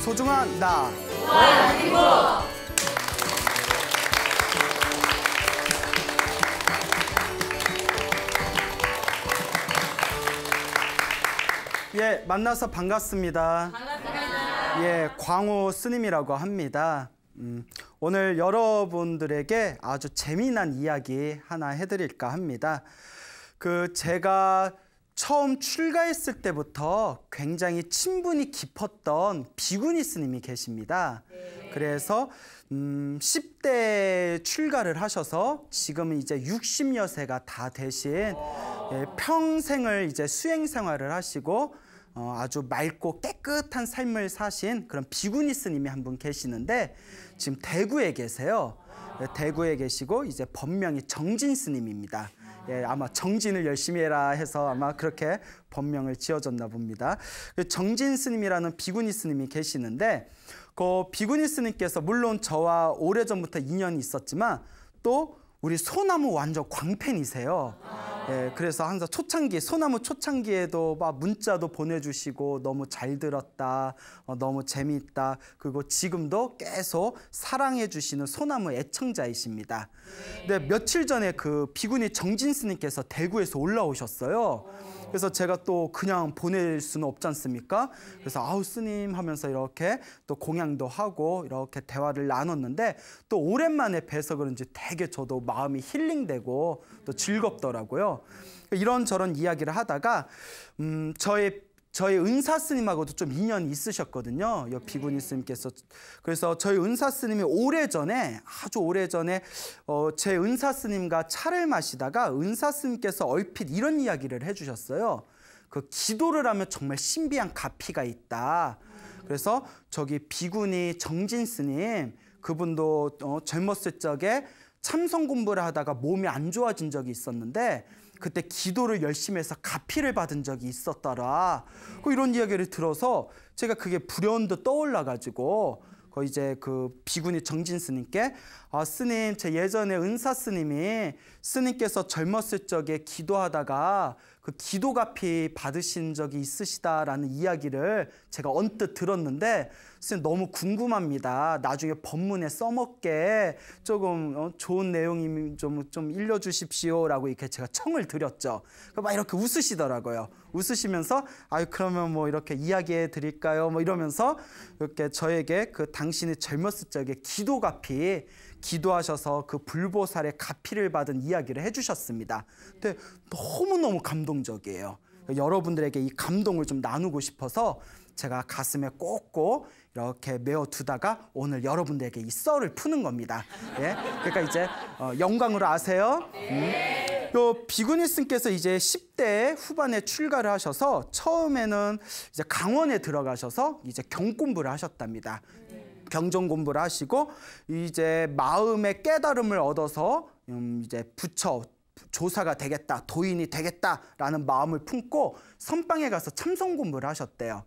소중한 나. 와, 예, 만나서 반갑습니다. 반갑습니다. 예, 광호 스님이라고 합니다. 음, 오늘 여러분들에게 아주 재미난 이야기 하나 해드릴까 합니다. 그 제가 처음 출가했을 때부터 굉장히 친분이 깊었던 비구니 스님이 계십니다. 네. 그래서 음, 10대 출가를 하셔서 지금은 이제 60여 세가 다 되신 예, 평생을 이제 수행 생활을 하시고 어, 아주 맑고 깨끗한 삶을 사신 그런 비구니 스님이 한 분 계시는데 지금 대구에 계세요. 예, 대구에 계시고 이제 법명이 정진 스님입니다. 예, 아마 정진을 열심히 해라 해서 아마 그렇게 법명을 지어졌나 봅니다. 그 정진 스님이라는 비구니 스님이 계시는데 그 비구니 스님께서 물론 저와 오래전부터 인연이 있었지만 또 우리 소나무 완전 광팬이세요. 예, 그래서 항상 초창기, 소나무 초창기에도 막 문자도 보내주시고 너무 잘 들었다, 어, 너무 재미있다. 그리고 지금도 계속 사랑해주시는 소나무 애청자이십니다. 네. 근데 며칠 전에 그 비구니 정진스님께서 대구에서 올라오셨어요. 그래서 제가 또 그냥 보낼 수는 없지 않습니까? 그래서 아우 스님 하면서 이렇게 또 공양도 하고 이렇게 대화를 나눴는데 또 오랜만에 뵈서 그런지 되게 저도 마음이 힐링되고 또 즐겁더라고요. 이런저런 이야기를 하다가 음, 저의 저희 은사 스님하고도 좀 인연이 있으셨거든요. 옆 네. 비구니 스님께서 그래서 저희 은사 스님이 오래 전에 아주 오래 전에 어, 제 은사 스님과 차를 마시다가 은사 스님께서 얼핏 이런 이야기를 해주셨어요. 그 기도를 하면 정말 신비한 가피가 있다. 그래서 저기 비구니 정진 스님 그분도 어, 젊었을 적에 참선 공부를 하다가 몸이 안 좋아진 적이 있었는데 그때 기도를 열심히 해서 가피를 받은 적이 있었더라. 그 이런 이야기를 들어서 제가 그게 불현듯 떠올라가지고 그 이제 그 비구니 정진 스님께 아 스님 제 예전에 은사 스님이 스님께서 젊었을 적에 기도하다가 그 기도가피 받으신 적이 있으시다라는 이야기를 제가 언뜻 들었는데 선생님 너무 궁금합니다. 나중에 법문에 써먹게 조금 어, 좋은 내용이 좀, 좀 일려주십시오. 라고 이렇게 제가 청을 드렸죠. 그러니까 막 이렇게 웃으시더라고요. 웃으시면서 아유 그러면 뭐 이렇게 이야기해 드릴까요? 뭐 이러면서 이렇게 저에게 그 당신의 젊었을 적에 기도가피 기도하셔서 그 불보살의 가피를 받은 이야기를 해주셨습니다. 너무너무 감동적이에요. 그러니까 여러분들에게 이 감동을 좀 나누고 싶어서 제가 가슴에 꽂고 이렇게 메어두다가 오늘 여러분들에게 이 썰을 푸는 겁니다. 예? 그러니까 이제 어, 영광으로 아세요. 음. 요비구니스께서 이제 10대 후반에 출가를 하셔서 처음에는 이제 강원에 들어가셔서 이제 경공부를 하셨답니다. 경전 공부를 하시고 이제 마음의 깨달음을 얻어서 음 이제 부처 조사가 되겠다, 도인이 되겠다라는 마음을 품고 선방에 가서 참선 공부를 하셨대요.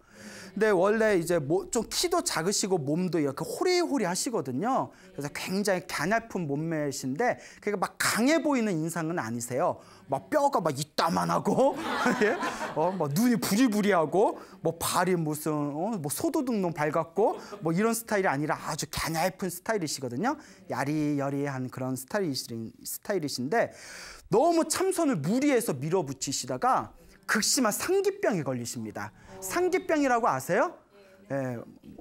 근데 원래 이제 뭐 좀 키도 작으시고 몸도 이렇게 호리호리 하시거든요. 그래서 굉장히 갸냘픈 몸매신데 그러니까 막 강해 보이는 인상은 아니세요. 막 뼈가 막 이따만하고 예? 어, 막 눈이 부리부리하고 뭐 발이 무슨 어, 뭐 소도둑놈 발 같고 뭐 이런 스타일이 아니라 아주 갸냘픈 스타일이시거든요. 야리여리한 그런 스타일이신, 스타일이신데 너무 참선을 무리해서 밀어붙이시다가 극심한 상기병에 걸리십니다. 상기병이라고 아세요? 예,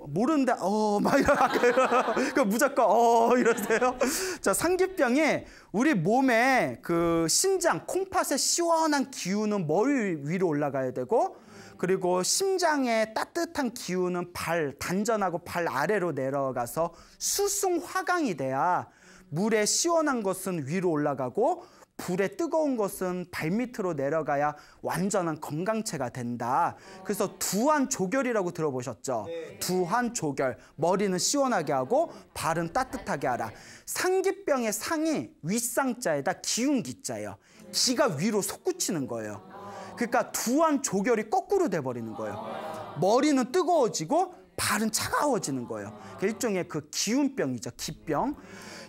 모르데 어막 이 무조건 어 이러세요. 자 상기병에 우리 몸에 그 신장 콩팥의 시원한 기운은 머리 위로 올라가야 되고 그리고 심장의 따뜻한 기운은 발 단전하고 발 아래로 내려가서 수승 화강이 돼야 물에 시원한 것은 위로 올라가고 불에 뜨거운 것은 발밑으로 내려가야 완전한 건강체가 된다. 그래서 두한 조결이라고 들어보셨죠? 네. 두한 조결. 머리는 시원하게 하고 발은 따뜻하게 하라. 상기병의 상이 윗상자에다 기운기자예요. 기가 위로 솟구치는 거예요. 그러니까 두한 조결이 거꾸로 돼버리는 거예요. 머리는 뜨거워지고 발은 차가워지는 거예요. 그러니까 일종의 그 기운병이죠, 기병.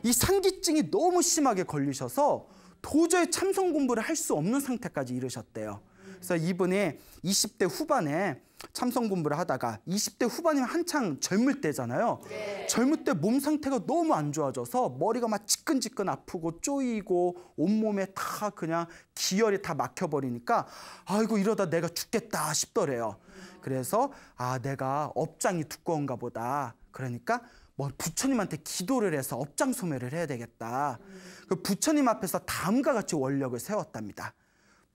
이 상기증이 너무 심하게 걸리셔서 도저히 참선 공부를 할 수 없는 상태까지 이르셨대요. 그래서 이분이 20대 후반에 참선 공부를 하다가 20대 후반이면 한창 젊을 때잖아요. 네. 젊을 때 몸 상태가 너무 안 좋아져서 머리가 막 지끈지끈 아프고 쪼이고 온몸에 다 그냥 기혈이 다 막혀버리니까 아이고 이러다 내가 죽겠다 싶더래요. 그래서 아 내가 업장이 두꺼운가 보다. 그러니까 뭐 부처님한테 기도를 해서 업장 소매를 해야 되겠다. 그 부처님 앞에서 다음과 같이 원력을 세웠답니다.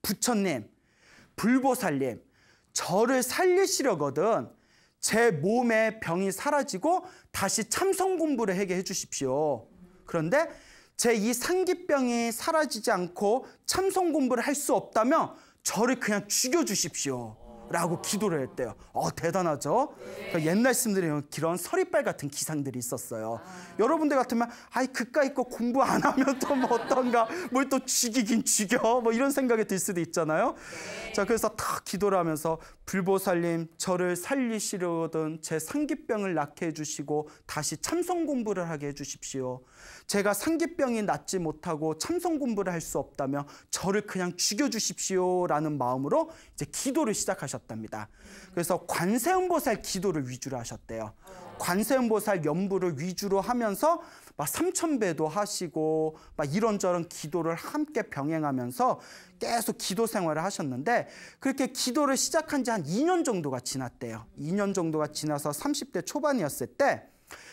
부처님, 불보살님, 저를 살리시려거든 제몸에 병이 사라지고 다시 참성 공부를 하게 해주십시오. 그런데 제 이 상기병이 사라지지 않고 참성 공부를 할 수 없다면 저를 그냥 죽여주십시오. 라고 기도를 했대요. 어, 대단하죠? 그러니까 옛날 스님들의 이런 서리빨 같은 기상들이 있었어요. 아. 여러분들 같으면, 아이, 그까이 거 공부 안 하면 또 뭐 어떤가, 뭘 또 죽이긴 죽여, 뭐 이런 생각이 들 수도 있잖아요. 네. 자, 그래서 탁 기도를 하면서 불보살님, 저를 살리시려던 제 상기병을 낫게 해주시고 다시 참선 공부를 하게 해주십시오. 제가 상기병이 낫지 못하고 참선 공부를 할 수 없다면 저를 그냥 죽여주십시오. 라는 마음으로 이제 기도를 시작하셨어요. 하셨답니다. 그래서 관세음보살 기도를 위주로 하셨대요. 관세음보살 연부를 위주로 하면서 막 삼천배도 하시고 막 이런저런 기도를 함께 병행하면서 계속 기도 생활을 하셨는데 그렇게 기도를 시작한 지 한 2년 정도가 지났대요. 2년 정도가 지나서 30대 초반이었을 때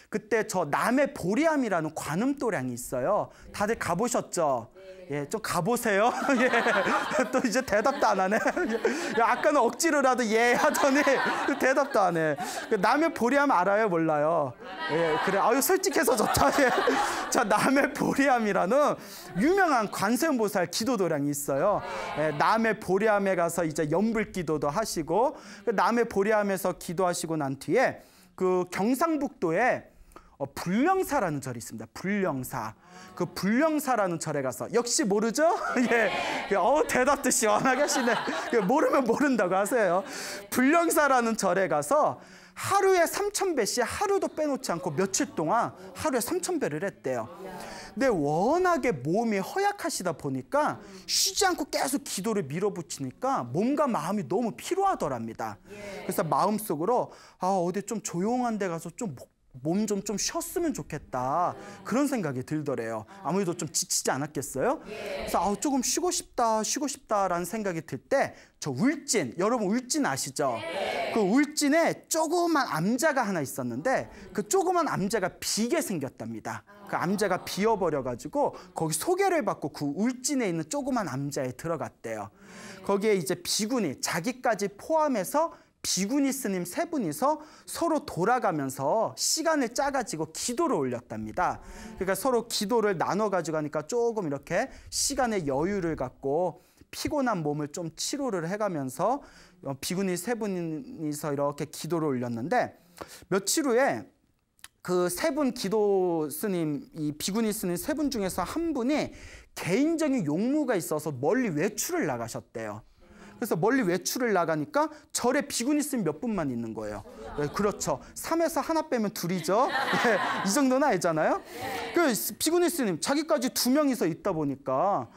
그때 저 남해 보리암이라는 관음도량이 있어요. 다들 가보셨죠? 예, 좀 가보세요. 예. 또 이제 대답도 안 하네. 야, 아까는 억지로라도 예 하더니 대답도 안 해. 그 남의 보리함 알아요? 몰라요? 예, 그래. 아유, 솔직해서 좋다. 예. 자, 남의 보리함이라는 유명한 관세음보살 기도도량이 있어요. 예, 남의 보리함에 가서 이제 연불 기도도 하시고, 그 남의 보리함에서 기도하시고 난 뒤에 그 경상북도에 어, 불령사라는 절이 있습니다. 불령사. 그 불령사라는 절에 가서 역시 모르죠? 예. 그, 어 대답도 시원하게 하시네. 그, 모르면 모른다고 하세요. 불령사라는 절에 가서 하루에 삼천 배씩 하루도 빼놓지 않고 며칠 동안 하루에 삼천 배를 했대요. 근데 워낙에 몸이 허약하시다 보니까 쉬지 않고 계속 기도를 밀어붙이니까 몸과 마음이 너무 피로하더랍니다. 그래서 마음속으로 아 어디 좀 조용한 데 가서 좀몸 좀좀 좀 쉬었으면 좋겠다 그런 생각이 들더래요. 아무래도 좀 지치지 않았겠어요? 그래서 아 조금 쉬고 싶다 쉬고 싶다라는 생각이 들 때 저 울진 여러분 울진 아시죠? 그 울진에 조그만 암자가 하나 있었는데 그 조그만 암자가 비게 생겼답니다. 그 암자가 비어버려가지고 거기 소개를 받고 그 울진에 있는 조그만 암자에 들어갔대요. 거기에 이제 비군이 자기까지 포함해서 비구니 스님 세 분이서 서로 돌아가면서 시간을 짜가지고 기도를 올렸답니다. 그러니까 서로 기도를 나눠 가지고 하니까 조금 이렇게 시간의 여유를 갖고 피곤한 몸을 좀 치료를 해가면서 비구니 세 분이서 이렇게 기도를 올렸는데 며칠 후에 그 세 분 기도 스님, 이 비구니 스님 세 분 중에서 한 분이 개인적인 용무가 있어서 멀리 외출을 나가셨대요. 그래서 멀리 외출을 나가니까 절에 비군 있으면 몇 분만 있는 거예요. 네, 그렇죠. 3에서 하나 빼면 둘이죠. 네, 이 정도는 알잖아요. 그 비군 스님 자기까지 두 명이서 있다 보니까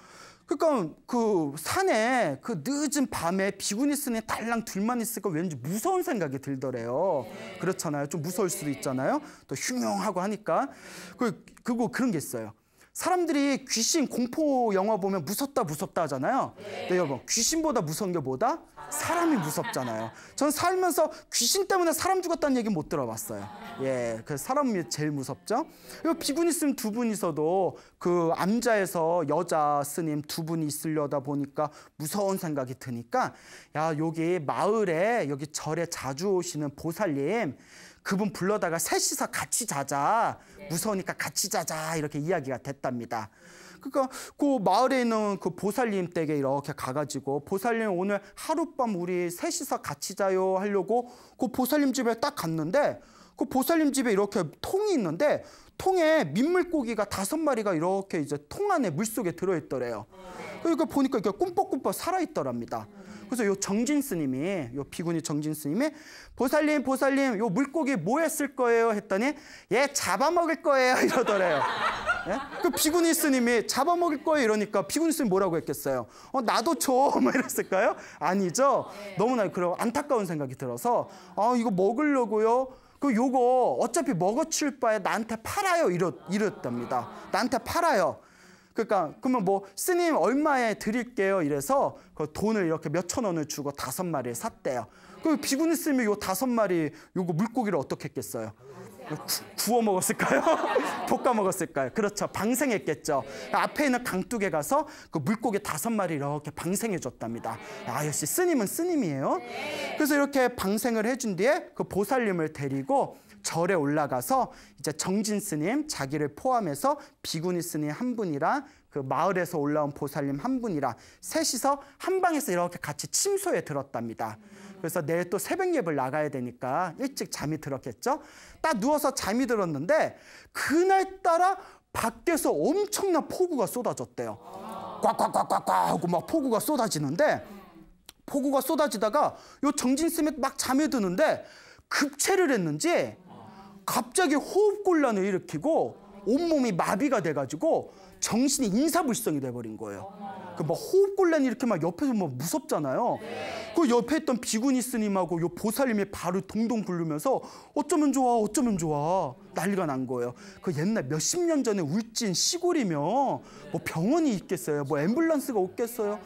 그러니까 그 산에 그 늦은 밤에 비구니 스님 달랑 둘만 있을까 왠지 무서운 생각이 들더래요. 그렇잖아요. 좀 무서울 수도 있잖아요. 또 흉흉하고 하니까. 그리고 그런 게 있어요. 사람들이 귀신 공포 영화 보면 무섭다 무섭다 하잖아요. 네, 여러분 귀신보다 무서운 게 뭐다? 사람이 무섭잖아요. 전 살면서 귀신 때문에 사람 죽었다는 얘기 못 들어봤어요. 예, 그 사람이 제일 무섭죠. 이거 비군 있으면 두 분이서도 그 암자에서 여자 스님 두 분이 있으려다 보니까 무서운 생각이 드니까 야 여기 마을에 여기 절에 자주 오시는 보살님 그분 불러다가 셋이서 같이 자자 네. 무서우니까 같이 자자 이렇게 이야기가 됐답니다. 그러니까 그 마을에 있는 그 보살님 댁에 이렇게 가가지고 보살님 오늘 하룻밤 우리 셋이서 같이 자요 하려고 그 보살님 집에 딱 갔는데 그 보살님 집에 이렇게 통이 있는데 통에 민물고기가 다섯 마리가 이렇게 이제 통 안에 물 속에 들어있더래요. 어, 네. 그러니까 보니까 이렇게 꿈뻑꿈뻑 살아있더랍니다. 음. 그래서 요 정진 스님이 요 비구니 정진 스님이 보살님 보살님 요 물고기 뭐 했을 거예요 했더니 얘 잡아먹을 거예요 이러더래요. 예? 그 비구니 스님이 잡아먹을 거예요 이러니까 비구니 스님 뭐라고 했겠어요? 어 나도 줘뭐 이랬을까요? 아니죠. 네. 너무나 그런 안타까운 생각이 들어서 아 이거 먹으려고요. 그 요거 어차피 먹어칠 바에 나한테 팔아요 이렇 이랬답니다. 나한테 팔아요. 그러니까 그러면 뭐 스님 얼마에 드릴게요 이래서 그 돈을 이렇게 몇 천 원을 주고 다섯 마리를 샀대요. 그 비구니 스님이 요 다섯 마리 요거 물고기를 어떻게 했겠어요? 구, 워 먹었을까요? 볶아 먹었을까요? 그렇죠. 방생했겠죠. 앞에 있는 강둑에 가서 그 물고기 다섯 마리 이렇게 방생해 줬답니다. 아, 역시 스님은 스님이에요. 그래서 이렇게 방생을 해준 뒤에 그 보살님을 데리고 절에 올라가서 이제 정진 스님 자기를 포함해서 비구니 스님 한 분이랑 그 마을에서 올라온 보살님 한 분이랑 셋이서 한 방에서 이렇게 같이 침소에 들었답니다. 그래서 내일 또 새벽 예배를 나가야 되니까 일찍 잠이 들었겠죠. 딱 누워서 잠이 들었는데 그날따라 밖에서 엄청난 폭우가 쏟아졌대요. 꽉꽉꽉꽉꽉 하고 막 폭우가 쏟아지는데 폭우가 쏟아지다가 요 정진쌤이 막잠에 드는데 급체를 했는지 갑자기 호흡곤란을 일으키고 온몸이 마비가 돼가지고 정신이 인사불성이 돼버린 거예요. 그막 뭐 호흡곤란 이렇게 막 옆에서 막 뭐 무섭잖아요. 네. 그 옆에 있던 비구니 스님하고 요 보살님이 바로 동동 굴르면서 어쩌면 좋아, 어쩌면 좋아. 난리가 난 거예요. 그 옛날 몇십 년 전에 울진 시골이며 뭐 병원이 있겠어요. 뭐 앰뷸런스가 없겠어요.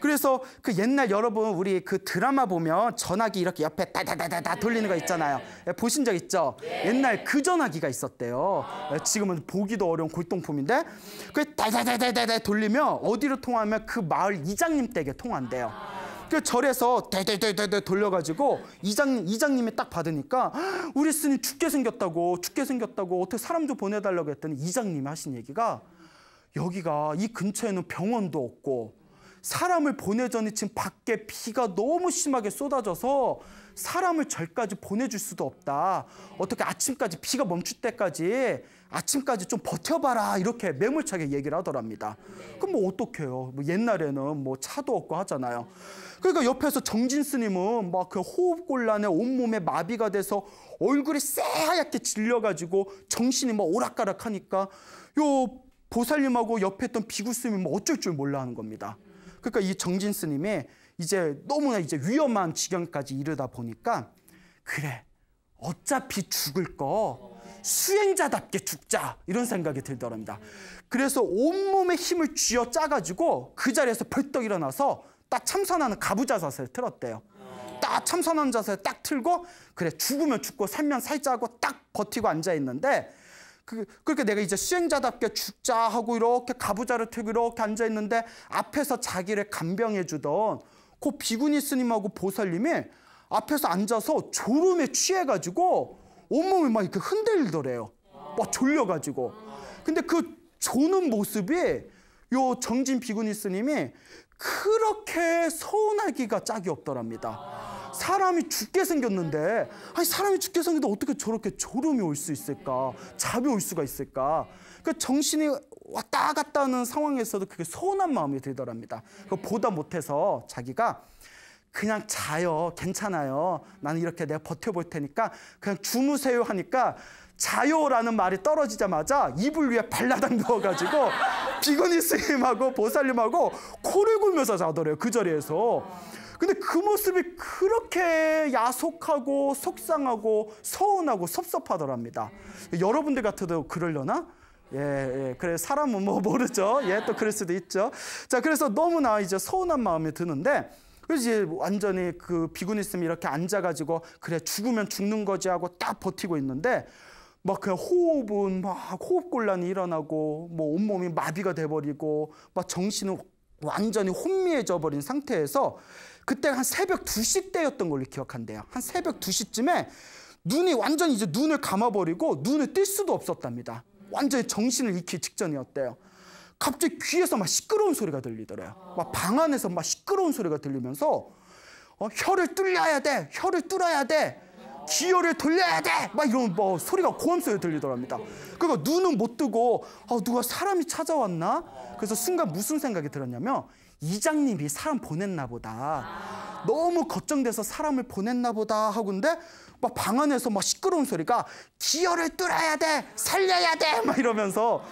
그래서 그 옛날 여러분 우리 그 드라마 보면 전화기 이렇게 옆에 다다다다다 돌리는 거 있잖아요. 예, 보신 적 있죠? 옛날 그 전화기가 있었대요. 예, 지금은 보기도 어려운 골동품인데 그 다다다다다 돌리면 어디로 통하면 그 마을 이장님 댁에 통한대요. 그 절에서 대대대대대 돌려가지고 이장 이장님이 딱 받으니까 우리 스님 죽게 생겼다고 죽게 생겼다고 어떻게 사람 좀 보내달라고 했더니 이장님이 하신 얘기가 여기가 이 근처에는 병원도 없고 사람을 보내자니 지금 밖에 비가 너무 심하게 쏟아져서 사람을 절까지 보내줄 수도 없다. 어떻게 아침까지 비가 멈출 때까지 아침까지 좀 버텨봐라 이렇게 매몰차게 얘기를 하더랍니다. 그럼 뭐 어떡해요. 뭐 옛날에는 뭐 차도 없고 하잖아요. 그러니까 옆에서 정진 스님은 막 그 호흡 곤란에 온몸에 마비가 돼서 얼굴이 새하얗게 질려가지고 정신이 막 오락가락하니까 요 보살님하고 옆에 있던 비구 스님은 뭐 어쩔 줄 몰라 하는 겁니다. 그러니까 이 정진 스님이 이제 너무나 이제 위험한 지경까지 이르다 보니까 그래 어차피 죽을 거 수행자답게 죽자 이런 생각이 들더랍니다. 그래서 온몸에 힘을 쥐어 짜가지고 그 자리에서 벌떡 일어나서 딱 참선하는 가부좌 자세를 틀었대요. 딱 참선하는 자세를 딱 틀고 그래 죽으면 죽고 살면 살자고 딱 버티고 앉아있는데 그, 그렇게 내가 이제 수행자답게 죽자 하고 이렇게 가부좌를 틀고 이렇게 앉아있는데 앞에서 자기를 간병해주던 그 비구니 스님하고 보살님이 앞에서 앉아서 졸음에 취해가지고 온몸이 막 이렇게 흔들더래요. 막 졸려가지고. 근데 그 조는 모습이 요 정진 비구니 스님이 그렇게 서운하기가 짝이 없더랍니다. 사람이 죽게 생겼는데 아니 사람이 죽게 생겼는데 어떻게 저렇게 졸음이 올 수 있을까? 잠이 올 수가 있을까? 그 정신이 왔다 갔다 하는 상황에서도 그게 서운한 마음이 들더랍니다. 그 보다 못해서 자기가 그냥 자요. 괜찮아요. 나는 이렇게 내가 버텨볼 테니까 그냥 주무세요 하니까 자요라는 말이 떨어지자마자 이불 위에 발라당 누워가지고 비건이 스님하고 보살님하고 코를 굴면서 자더래요. 그 자리에서. 근데 그 모습이 그렇게 야속하고 속상하고 서운하고 섭섭하더랍니다. 네. 여러분들 같아도 그러려나? 예, 예. 그래 사람은 뭐 모르죠. 예, 또 그럴 수도 있죠. 자, 그래서 너무나 이제 서운한 마음이 드는데 그래서 완전히 그 비군 있으면 이렇게 앉아가지고 그래 죽으면 죽는 거지 하고 딱 버티고 있는데 막 그냥 호흡은 막 호흡곤란이 일어나고 뭐 온몸이 마비가 돼버리고 막 정신은 완전히 혼미해져 버린 상태에서 그때 한 새벽 두시 때였던 걸로 기억한대요. 한 새벽 두시쯤에 눈이 완전히 이제 눈을 감아버리고 눈을 뜰 수도 없었답니다. 완전히 정신을 잃기 직전이었대요. 갑자기 귀에서 막 시끄러운 소리가 들리더래요. 막 방 안에서 막 시끄러운 소리가 들리면서 어, 혀를 뚫려야 돼, 혀를 뚫어야 돼, 기어를 돌려야 돼, 막 이런 뭐 소리가 고함 소리 들리더랍니다. 그러니까 눈은 못 뜨고 어, 누가 사람이 찾아왔나? 그래서 순간 무슨 생각이 들었냐면 이장님이 사람 보냈나 보다. 너무 걱정돼서 사람을 보냈나 보다 하고인데 막 방 안에서 막 시끄러운 소리가 기어를 뚫어야 돼 살려야 돼 막 이러면서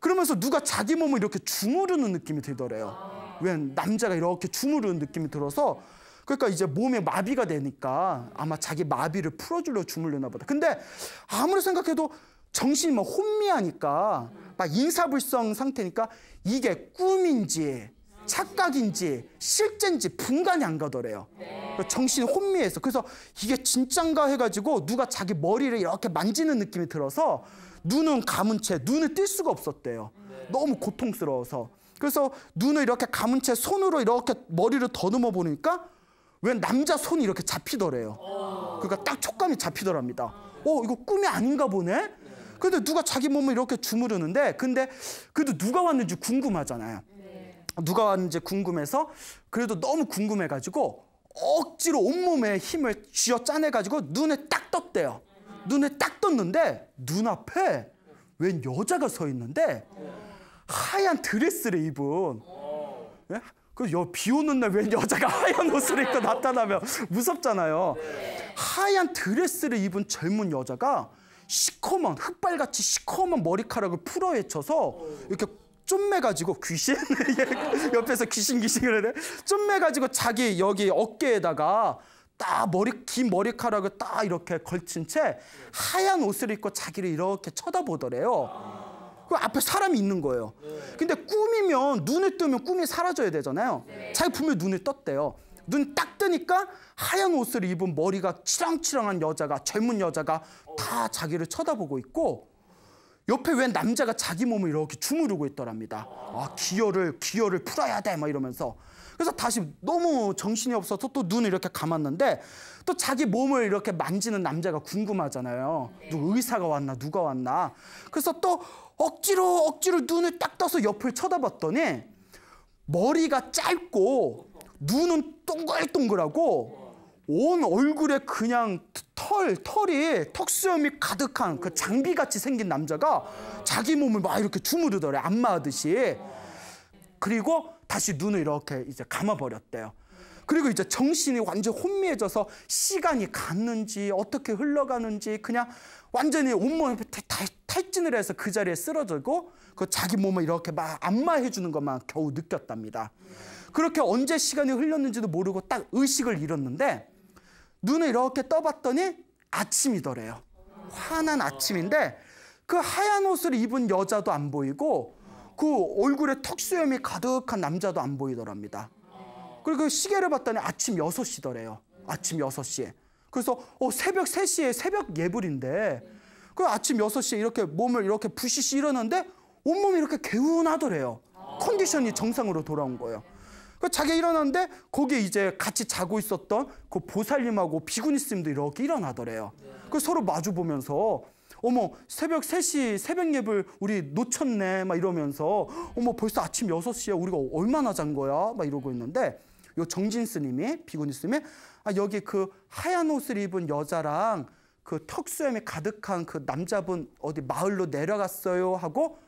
그러면서 누가 자기 몸을 이렇게 주무르는 느낌이 들더래요. 왜 남자가 이렇게 주무르는 느낌이 들어서 그러니까 이제 몸에 마비가 되니까 아마 자기 마비를 풀어주려 주물르나 보다. 근데 아무리 생각해도 정신이 막 혼미하니까 막 인사불성 상태니까 이게 꿈인지 착각인지 실제인지 분간이 안 가더래요. 네. 정신이 혼미해서 그래서 이게 진짠가 해가지고 누가 자기 머리를 이렇게 만지는 느낌이 들어서 눈은 감은 채 눈을 뜰 수가 없었대요. 네. 너무 고통스러워서 그래서 눈을 이렇게 감은 채 손으로 이렇게 머리를 더듬어 보니까 왜 남자 손이 이렇게 잡히더래요. 그러니까 딱 촉감이 잡히더랍니다. 어 이거 꿈이 아닌가 보네. 근데 누가 자기 몸을 이렇게 주무르는데 근데 그래도 누가 왔는지 궁금하잖아요. 누가 왔는지 궁금해서 그래도 너무 궁금해가지고 억지로 온몸에 힘을 쥐어 짜내가지고 눈에 딱 떴대요. 눈에 딱 떴는데 눈앞에 웬 여자가 서 있는데 하얀 드레스를 입은 예? 그비 오는 날 웬 여자가 하얀 옷을 입고 나타나면 무섭잖아요. 하얀 드레스를 입은 젊은 여자가 시커먼 흑발같이 시커먼 머리카락을 풀어헤쳐서 이렇게 좀매가지고 귀신? 옆에서 귀신 귀신 그러네. 좀매가지고 자기 여기 어깨에다가 딱 머리 긴 머리카락을 딱 이렇게 걸친 채 하얀 옷을 입고 자기를 이렇게 쳐다보더래요. 그 앞에 사람이 있는 거예요. 근데 꿈이면 눈을 뜨면 꿈이 사라져야 되잖아요. 자기 분명 눈을 떴대요. 눈 딱 뜨니까 하얀 옷을 입은 머리가 치렁치렁한 여자가 젊은 여자가 다 자기를 쳐다보고 있고 옆에 웬 남자가 자기 몸을 이렇게 주무르고 있더랍니다. 아, 기어를, 기어를 풀어야 돼! 막 이러면서. 그래서 다시 너무 정신이 없어서 또 눈을 이렇게 감았는데 또 자기 몸을 이렇게 만지는 남자가 궁금하잖아요. 누 의사가 왔나, 누가 왔나. 그래서 또 억지로, 억지로 눈을 딱 떠서 옆을 쳐다봤더니 머리가 짧고 눈은 동글동글하고 온 얼굴에 그냥 털, 털이 턱수염이 가득한 그 장비같이 생긴 남자가 자기 몸을 막 이렇게 주무르더래, 안마하듯이. 그리고 다시 눈을 이렇게 이제 감아버렸대요. 그리고 이제 정신이 완전 혼미해져서 시간이 갔는지 어떻게 흘러가는지 그냥 완전히 온몸에 탈진을 해서 그 자리에 쓰러지고 그 자기 몸을 이렇게 막 안마해주는 것만 겨우 느꼈답니다. 그렇게 언제 시간이 흘렀는지도 모르고 딱 의식을 잃었는데 눈을 이렇게 떠봤더니 아침이더래요. 환한 아침인데 그 하얀 옷을 입은 여자도 안 보이고 그 얼굴에 턱수염이 가득한 남자도 안 보이더랍니다. 그리고 그 시계를 봤더니 아침 6시더래요. 아침 6시에. 그래서 어, 새벽 3시에 새벽 예불인데 그 아침 6시에 이렇게 몸을 이렇게 부시시 이러는데 온몸이 이렇게 개운하더래요. 컨디션이 정상으로 돌아온 거예요. 그 자기가 일어났는데 거기에 이제 같이 자고 있었던 그 보살님하고 비구니 스님도 이렇게 일어나더래요. 그 서로 마주 보면서 어머 새벽 3시 새벽 예불 우리 놓쳤네 막 이러면서 어머 벌써 아침 6시야 우리가 얼마나 잔 거야 막 이러고 있는데 요 정진 스님이 비구니 스님이 아 여기 그 하얀 옷을 입은 여자랑 그 턱수염이 가득한 그 남자분 어디 마을로 내려갔어요 하고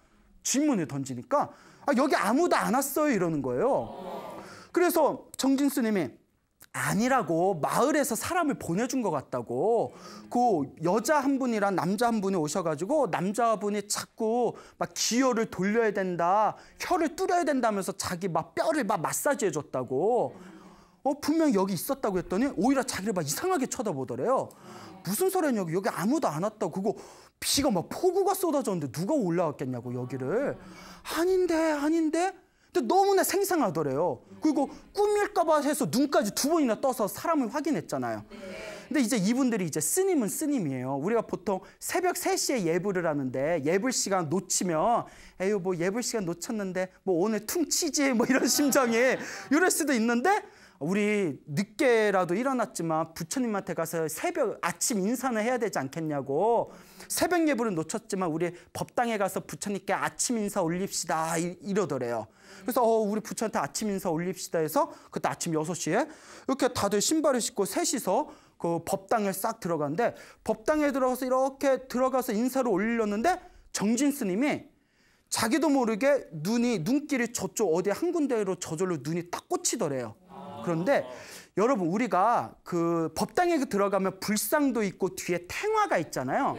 질문을 던지니까 아 여기 아무도 안 왔어요 이러는 거예요. 그래서 정진 스님이 아니라고 마을에서 사람을 보내준 것 같다고 그 여자 한 분이랑 남자 한 분이 오셔가지고 남자분이 자꾸 막기어를 돌려야 된다 혀를 뚫어야 된다면서 자기 막 뼈를 막 마사지 해줬다고 어 분명 여기 있었다고 했더니 오히려 자기를 막 이상하게 쳐다보더래요 무슨 소리냐 여기 여기 아무도 안 왔다고 그거 피가 막 폭우가 쏟아졌는데 누가 올라왔겠냐고 여기를 아닌데 아닌데 근데 너무나 생생하더래요. 그리고 꿈일까봐 해서 눈까지 두 번이나 떠서 사람을 확인했잖아요. 네. 근데 이제 이분들이 이제 스님은 스님이에요. 우리가 보통 새벽 세시에 예불을 하는데 예불 시간 놓치면 에휴 뭐 예불 시간 놓쳤는데 뭐 오늘 퉁치지 뭐 이런 심정이 이럴 수도 있는데 우리 늦게라도 일어났지만 부처님한테 가서 새벽 아침 인사는 해야 되지 않겠냐고 새벽 예불은 놓쳤지만 우리 법당에 가서 부처님께 아침 인사 올립시다 이러더래요. 그래서 어, 우리 부처한테 아침 인사 올립시다 해서 그때 아침 6 시에 이렇게 다들 신발을 신고 셋이서 그 법당에 싹 들어가는데 법당에 들어가서 이렇게 들어가서 인사를 올렸는데 정진 스님이 자기도 모르게 눈이 눈길이 저쪽 어디 한 군데로 저절로 눈이 딱 꽂히더래요. 그런데 여러분 우리가 그 법당에 들어가면 불상도 있고 뒤에 탱화가 있잖아요.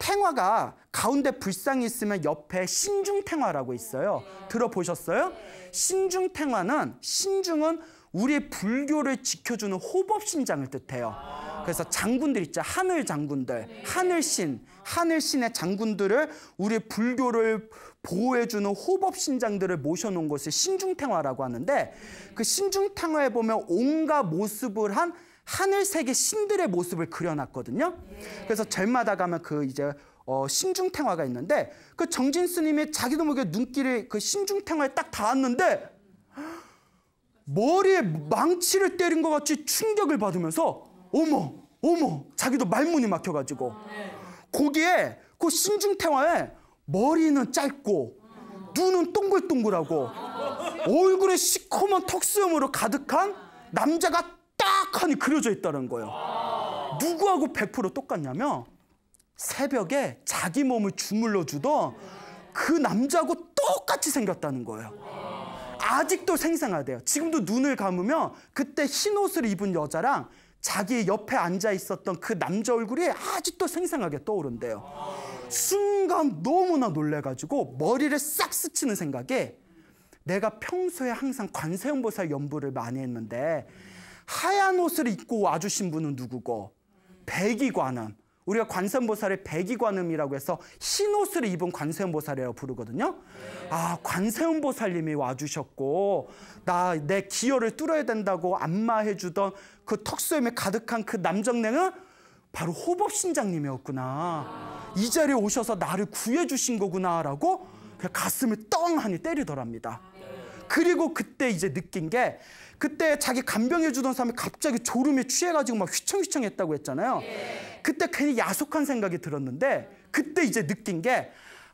탱화가 가운데 불상이 있으면 옆에 신중탱화라고 있어요. 들어보셨어요? 신중탱화는 신중은 우리 불교를 지켜주는 호법신장을 뜻해요. 그래서 장군들 있죠. 하늘 장군들, 하늘신, 하늘 신의 장군들을 우리 불교를 보호해주는 호법신장들을 모셔놓은 것을 신중탕화라고 하는데 그 신중탕화에 보면 온갖 모습을 한 하늘색의 신들의 모습을 그려놨거든요. 그래서 절마다 가면 그 이제 어, 신중탕화가 있는데 그 정진 스님이 자기도 모르게 눈길이 그 신중탕화에 딱 닿았는데 머리에 망치를 때린 것 같이 충격을 받으면서 어머 어머 자기도 말문이 막혀가지고 거기에 그 신중태화에 머리는 짧고 눈은 동글동글하고 얼굴에 시커먼 턱수염으로 가득한 남자가 딱 하니 그려져 있다는 거예요. 누구하고 100% 똑같냐면 새벽에 자기 몸을 주물러 주던 그 남자하고 똑같이 생겼다는 거예요. 아직도 생생하대요. 지금도 눈을 감으면 그때 흰 옷을 입은 여자랑 자기 옆에 앉아 있었던 그 남자 얼굴이 아직도 생생하게 떠오른대요. 순간 너무나 놀래가지고 머리를 싹 스치는 생각에 내가 평소에 항상 관세음보살 연부를 많이 했는데 하얀 옷을 입고 와주신 분은 누구고 백이관은 우리가 관세음보살의 백이관음이라고 해서 흰 옷을 입은 관세음보살이라고 부르거든요. 아, 관세음보살님이 와주셨고, 나 내 기혈을 뚫어야 된다고 안마해주던 그 턱수염에 가득한 그 남정냉은 바로 호법신장님이었구나. 이 자리에 오셔서 나를 구해주신 거구나라고 그 가슴을 떵 하니 때리더랍니다. 그리고 그때 이제 느낀 게 그때 자기 간병해 주던 사람이 갑자기 졸음에 취해가지고 막 휘청휘청했다고 했잖아요. 예. 그때 괜히 야속한 생각이 들었는데 그때 이제 느낀 게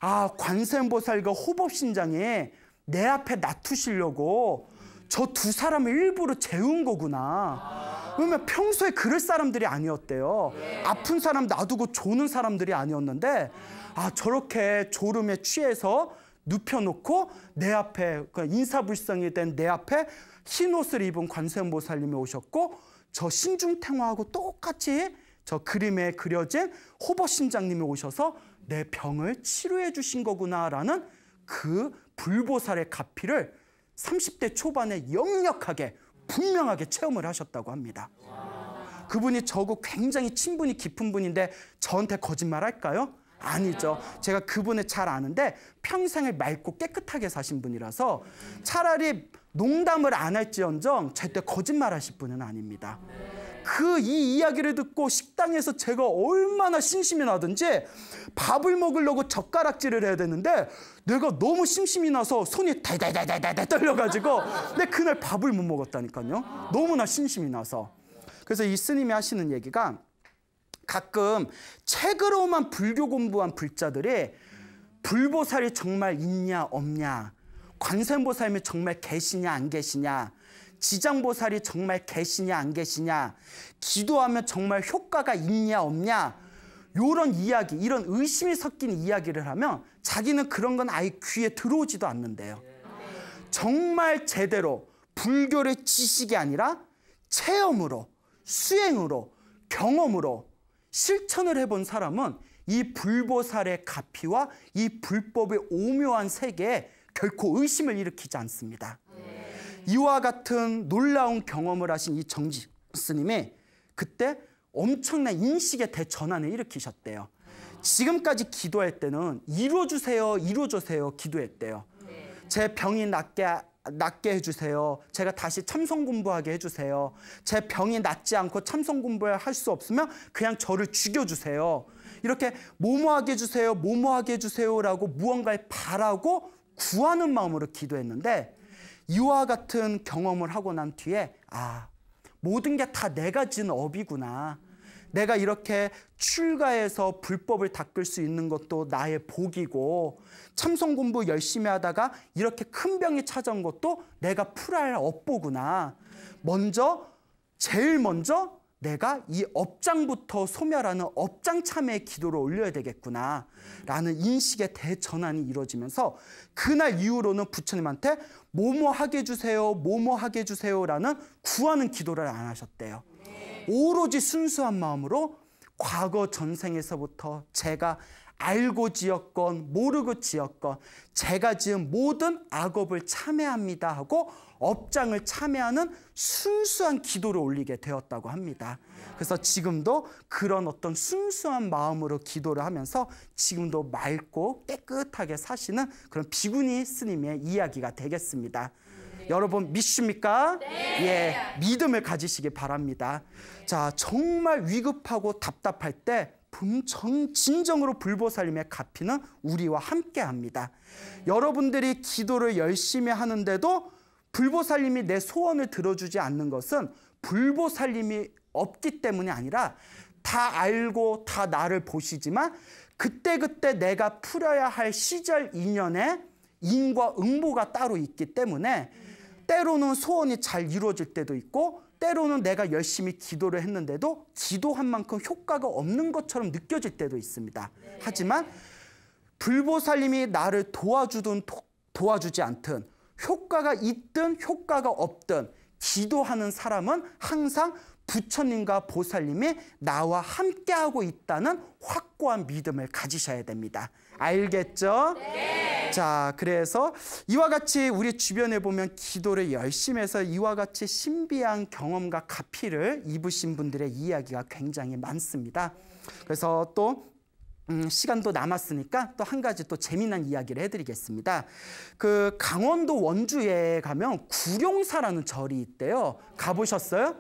아 관세음보살과 호법신장이 내 앞에 놔두시려고 저 두 사람을 일부러 재운 거구나. 그러면 평소에 그럴 사람들이 아니었대요. 예. 아픈 사람 놔두고 조는 사람들이 아니었는데 아 저렇게 졸음에 취해서 눕혀놓고 내 앞에 그러니까 인사불성이 된 내 앞에 흰 옷을 입은 관세음보살님이 오셨고 저 신중탱화하고 똑같이 저 그림에 그려진 호버신장님이 오셔서 내 병을 치료해 주신 거구나라는 그 불보살의 가피를 30대 초반에 역력하게 분명하게 체험을 하셨다고 합니다. 그분이 저고 굉장히 친분이 깊은 분인데 저한테 거짓말할까요? 아니죠. 제가 그분을 잘 아는데 평생을 맑고 깨끗하게 사신 분이라서 차라리 농담을 안 할지언정 절대 거짓말 하실 분은 아닙니다. 그 이 이야기를 듣고 식당에서 제가 얼마나 심심이 나든지 밥을 먹으려고 젓가락질을 해야 되는데 내가 너무 심심이 나서 손이 달달달달달 떨려가지고 근 그날 밥을 못 먹었다니까요. 너무나 심심이 나서. 그래서 이 스님이 하시는 얘기가 가끔 책으로만 불교 공부한 불자들이 불보살이 정말 있냐 없냐 관세음보살이 정말 계시냐 안 계시냐 지장보살이 정말 계시냐 안 계시냐 기도하면 정말 효과가 있냐 없냐 요런 이야기 이런 의심이 섞인 이야기를 하면 자기는 그런 건 아예 귀에 들어오지도 않는데요 정말 제대로 불교를 지식이 아니라 체험으로 수행으로 경험으로 실천을 해본 사람은 이 불보살의 가피와 이 불법의 오묘한 세계에 결코 의심을 일으키지 않습니다. 네. 이와 같은 놀라운 경험을 하신 이 정지 스님이 그때 엄청난 인식의 대전환을 일으키셨대요. 지금까지 기도할 때는 이루어주세요, 이루어주세요 기도했대요. 네. 제 병이 낫게 낫게 해주세요. 제가 다시 참성 공부하게 해주세요. 제 병이 낫지 않고 참성 공부를 할수 없으면 그냥 저를 죽여주세요. 이렇게 모모하게 해주세요, 모모하게 해주세요라고 무언가를 바라고 구하는 마음으로 기도했는데 이와 같은 경험을 하고 난 뒤에 아 모든 게 다 내가 진 업이구나. 내가 이렇게 출가해서 불법을 닦을 수 있는 것도 나의 복이고 참선 공부 열심히 하다가 이렇게 큰 병이 찾아온 것도 내가 풀어야 할 업보구나. 먼저 제일 먼저 내가 이 업장부터 소멸하는 업장 참회의 기도를 올려야 되겠구나 라는 인식의 대전환이 이루어지면서 그날 이후로는 부처님한테 뭐뭐 하게 해주세요 뭐뭐 하게 해주세요 라는 구하는 기도를 안 하셨대요 오로지 순수한 마음으로 과거 전생에서부터 제가 알고 지었건 모르고 지었건 제가 지은 모든 악업을 참회합니다 하고 업장을 참회하는 순수한 기도를 올리게 되었다고 합니다. 그래서 지금도 그런 어떤 순수한 마음으로 기도를 하면서 지금도 맑고 깨끗하게 사시는 그런 비구니 스님의 이야기가 되겠습니다. 여러분 믿습니까? 네. 예, 믿음을 가지시기 바랍니다. 자, 정말 위급하고 답답할 때 분정, 진정으로 불보살님의 가피는 우리와 함께 합니다. 음. 여러분들이 기도를 열심히 하는데도 불보살님이 내 소원을 들어주지 않는 것은 불보살님이 없기 때문이 아니라 다 알고 다 나를 보시지만 그때그때 그때 내가 풀어야 할 시절 인연에 인과 응보가 따로 있기 때문에 때로는 소원이 잘 이루어질 때도 있고 때로는 내가 열심히 기도를 했는데도 기도한 만큼 효과가 없는 것처럼 느껴질 때도 있습니다. 네. 하지만 불보살님이 나를 도와주든 도와주지 않든 효과가 있든 효과가 없든 기도하는 사람은 항상 부처님과 보살님이 나와 함께하고 있다는 확고한 믿음을 가지셔야 됩니다. 알겠죠? 네. 자, 그래서 이와 같이 우리 주변에 보면 기도를 열심히 해서 이와 같이 신비한 경험과 가피를 입으신 분들의 이야기가 굉장히 많습니다. 그래서 또 음, 시간도 남았으니까 또 한 가지 또 재미난 이야기를 해드리겠습니다. 그 강원도 원주에 가면 구룡사라는 절이 있대요. 가보셨어요?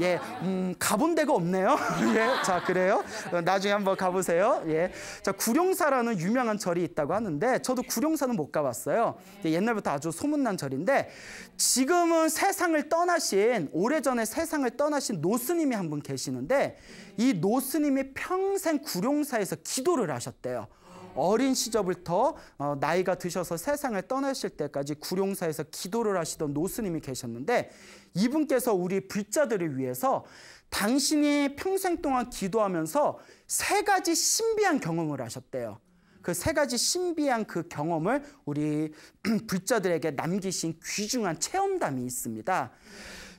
예, 음, 가본 데가 없네요. 예, 자, 그래요. 어, 나중에 한번 가보세요. 예. 자, 구룡사라는 유명한 절이 있다고 하는데, 저도 구룡사는 못 가봤어요. 옛날부터 아주 소문난 절인데, 지금은 세상을 떠나신, 오래전에 세상을 떠나신 노스님이 한 분 계시는데, 이 노스님이 평생 구룡사에서 기도를 하셨대요. 어린 시절부터 어, 나이가 드셔서 세상을 떠나실 때까지 구룡사에서 기도를 하시던 노스님이 계셨는데 이분께서 우리 불자들을 위해서 당신이 평생 동안 기도하면서 세 가지 신비한 경험을 하셨대요. 그 세 가지 신비한 그 경험을 우리 불자들에게 남기신 귀중한 체험담이 있습니다.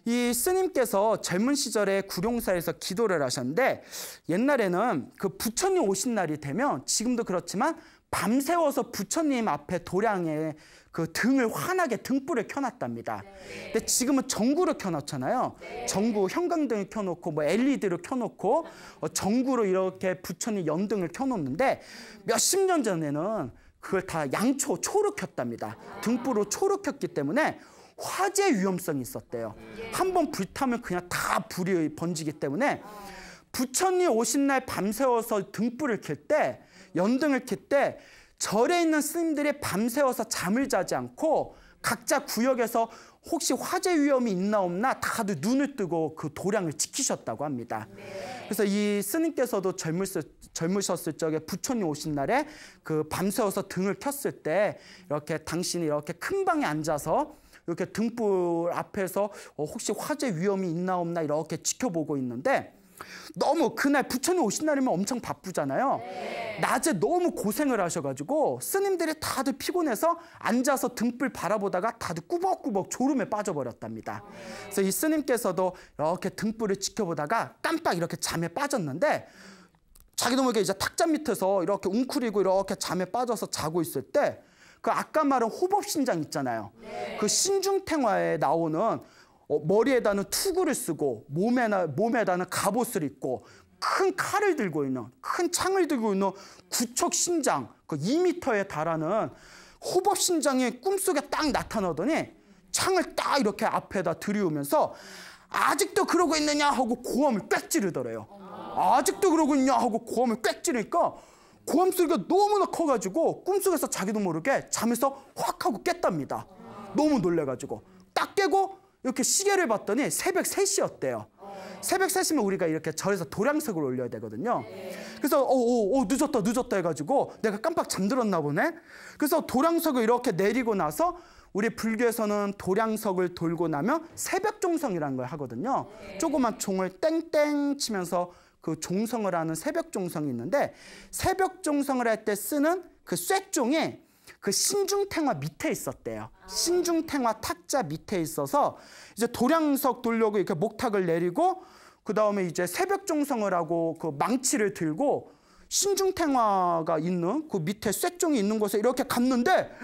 이 스님께서 젊은 시절에 구룡사에서 기도를 하셨는데 옛날에는 그 부처님 오신 날이 되면 지금도 그렇지만 밤새워서 부처님 앞에 도량에 그 등을 환하게 등불을 켜놨답니다. 네. 근데 지금은 전구를 켜놓잖아요. 네. 전구 형광등을 켜놓고 뭐 LED를 켜놓고 어, 전구로 이렇게 부처님 연등을 켜놓는데 몇십 년 전에는 그걸 다 양초 초로 켰답니다. 등불로 초로 켰기 때문에 화재 위험성이 있었대요. 한 번 불타면 그냥 다 불이 번지기 때문에 부처님 오신 날 밤새워서 등불을 켤 때 연등을 켤 때 절에 있는 스님들이 밤새워서 잠을 자지 않고 각자 구역에서 혹시 화재 위험이 있나 없나 다들 눈을 뜨고 그 도량을 지키셨다고 합니다. 그래서 이 스님께서도 젊으셨, 젊으셨을 적에 부처님 오신 날에 그 밤새워서 등을 켰을 때 이렇게 당신이 이렇게 큰 방에 앉아서 이렇게 등불 앞에서 어, 혹시 화재 위험이 있나 없나 이렇게 지켜보고 있는데 너무 그날 부처님 오신 날이면 엄청 바쁘잖아요. 네. 낮에 너무 고생을 하셔가지고 스님들이 다들 피곤해서 앉아서 등불 바라보다가 다들 꾸벅꾸벅 졸음에 빠져버렸답니다. 그래서 이 스님께서도 이렇게 등불을 지켜보다가 깜빡 이렇게 잠에 빠졌는데 자기도 모르게 이제 탁자 밑에서 이렇게 웅크리고 이렇게 잠에 빠져서 자고 있을 때그 아까 말한 호법신장 있잖아요. 네. 그 신중탱화에 나오는 어, 머리에다는 투구를 쓰고 몸에나, 몸에다는 갑옷을 입고 큰 칼을 들고 있는 큰 창을 들고 있는 구척 신장 그 2미터에 달하는 호법 신장이 꿈속에 딱 나타나더니 창을 딱 이렇게 앞에다 들이우면서 아직도 그러고 있느냐 하고 고함을 꽥 지르더래요. 아직도 그러고 있냐 하고 고함을 꽥 지르니까 고함 소리가 너무나 커가지고 꿈속에서 자기도 모르게 잠에서 확 하고 깼답니다. 너무 놀래가지고 딱 깨고 이렇게 시계를 봤더니 새벽 세시였대요 새벽 세시면 우리가 이렇게 절에서 도량색을 올려야 되거든요. 그래서 어어 어, 어, 늦었다 늦었다 해가지고 내가 깜빡 잠들었나 보네. 그래서 도량석을 이렇게 내리고 나서 우리 불교에서는 도량석을 돌고 나면 새벽 종성이라는 걸 하거든요. 조그만 종을 땡땡 치면서 그 종성을 하는 새벽 종성이 있는데 새벽 종성을 할 때 쓰는 그 쇠종이 그 신중탱화 밑에 있었대요. 신중탱화 탁자 밑에 있어서 이제 도량석 돌려고 이렇게 목탁을 내리고 그 다음에 이제 새벽 종성을 하고 그 망치를 들고 신중탱화가 있는 그 밑에 쇠종이 있는 곳에 이렇게 갔는데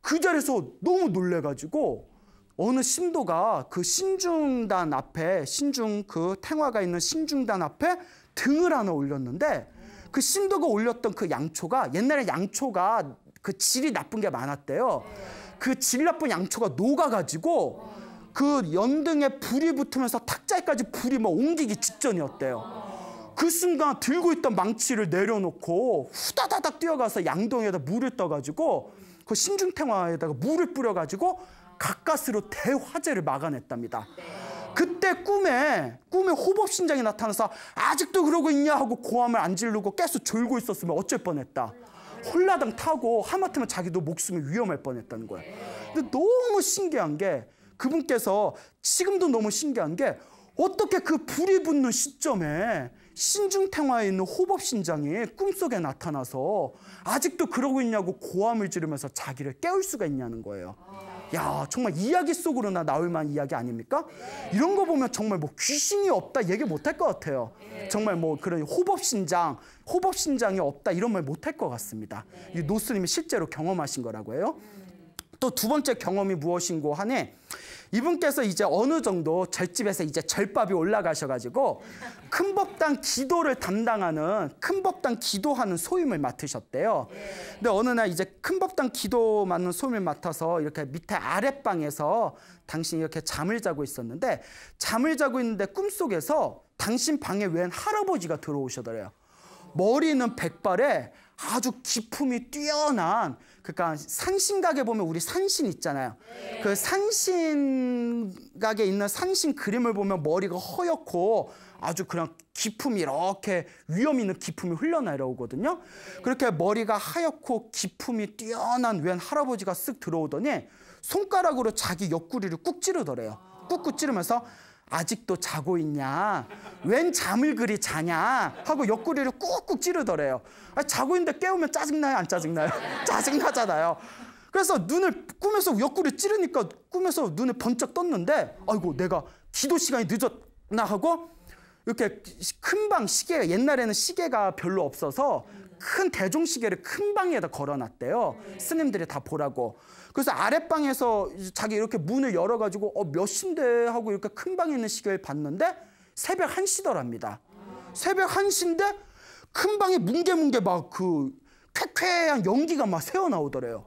그 자리에서 너무 놀래가지고 어느 신도가 그 신중단 앞에 신중 그 탱화가 있는 신중단 앞에 등을 하나 올렸는데 그 신도가 올렸던 그 양초가 옛날에 양초가 그 질이 나쁜 게 많았대요. 그 질 나쁜 양초가 녹아가지고 그 연등에 불이 붙으면서 탁자에까지 불이 막 옮기기 직전이었대요. 그 순간 들고 있던 망치를 내려놓고 후다다닥 뛰어가서 양동에다 물을 떠가지고 그 신중탱화에다가 물을 뿌려가지고 가까스로 대화재를 막아냈답니다. 네. 그때 꿈에 꿈에 호법신장이 나타나서 아직도 그러고 있냐 하고 고함을 안 지르고 계속 졸고 있었으면 어쩔 뻔했다. 홀라당 타고 하마터면 자기도 목숨이 위험할 뻔했다는 거야. 근데 너무 신기한 게 그분께서 지금도 너무 신기한 게 어떻게 그 불이 붙는 시점에 신중탱화에 있는 호법신장이 꿈속에 나타나서 아직도 그러고 있냐고 고함을 지르면서 자기를 깨울 수가 있냐는 거예요. 아. 야, 정말 이야기 속으로나 나올 만한 이야기 아닙니까? 이런 거 보면 정말 뭐 귀신이 없다 얘기 못할 것 같아요. 정말 뭐 그런 호법신장, 호법신장이 없다 이런 말 못할 것 같습니다. 이 노스님이 실제로 경험하신 거라고 해요. 또두 번째 경험이 무엇인고 하네 이분께서 이제 어느 정도 절집에서 이제 절밥이 올라가셔가지고 큰 법당 기도를 담당하는 큰 법당 기도하는 소임을 맡으셨대요. 근데 어느 날 이제 큰 법당 기도 맡는 소임을 맡아서 이렇게 밑에 아랫방에서 당신이 이렇게 잠을 자고 있었는데 잠을 자고 있는데 꿈속에서 당신 방에 웬 할아버지가 들어오셔더래요. 머리는 백발에 아주 기품이 뛰어난 그러니까 상신각에 보면 우리 상신 있잖아요. 네. 그 산신각에 있는 산신 그림을 보면 머리가 허옇고 아주 그냥 기품이 이렇게 위험 있는 기품이 흘러내려오거든요. 네. 그렇게 머리가 하얗고 기품이 뛰어난 웬 할아버지가 쓱 들어오더니 손가락으로 자기 옆구리를 꾹 찌르더래요. 아. 꾹꾹 찌르면서 아직도 자고 있냐? 웬 잠을 그리 자냐? 하고 옆구리를 꾹꾹 찌르더래요. 아, 자고 있는데 깨우면 짜증나요? 안 짜증나요? 짜증나잖아요. 그래서 눈을 꿈에서 옆구리 찌르니까 꿈에서 눈을 번쩍 떴는데 아이고 내가 기도 시간이 늦었나 하고 이렇게 큰 방 시계 옛날에는 시계가 별로 없어서 큰 대종시계를 큰 방에다 걸어놨대요. 네. 스님들이 다 보라고. 그래서 아랫방에서 자기 이렇게 문을 열어가지고 어, 몇시데 하고 이렇게 큰 방에 있는 시계를 봤는데 새벽 1시더랍니다. 새벽 1시인데 큰 방에 뭉게뭉게 막 그 쾌쾌한 연기가 막 새어나오더래요.